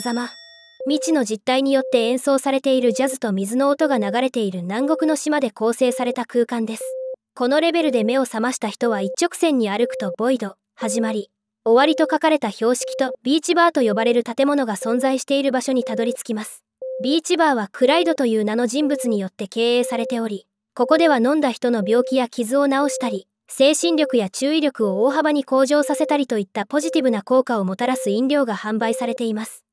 狭間未知の実態によって演奏されているジャズと水の音が流れている南国の島で構成された空間ですこのレベルで目を覚ました人は一直線に歩くとボイド始まり終わりと書かれた標識とビーチバーと呼ばれる建物が存在している場所にたどり着きますビーチバーはクライドという名の人物によって経営されておりここでは飲んだ人の病気や傷を治したり精神力や注意力を大幅に向上させたりといったポジティブな効果をもたらす飲料が販売されています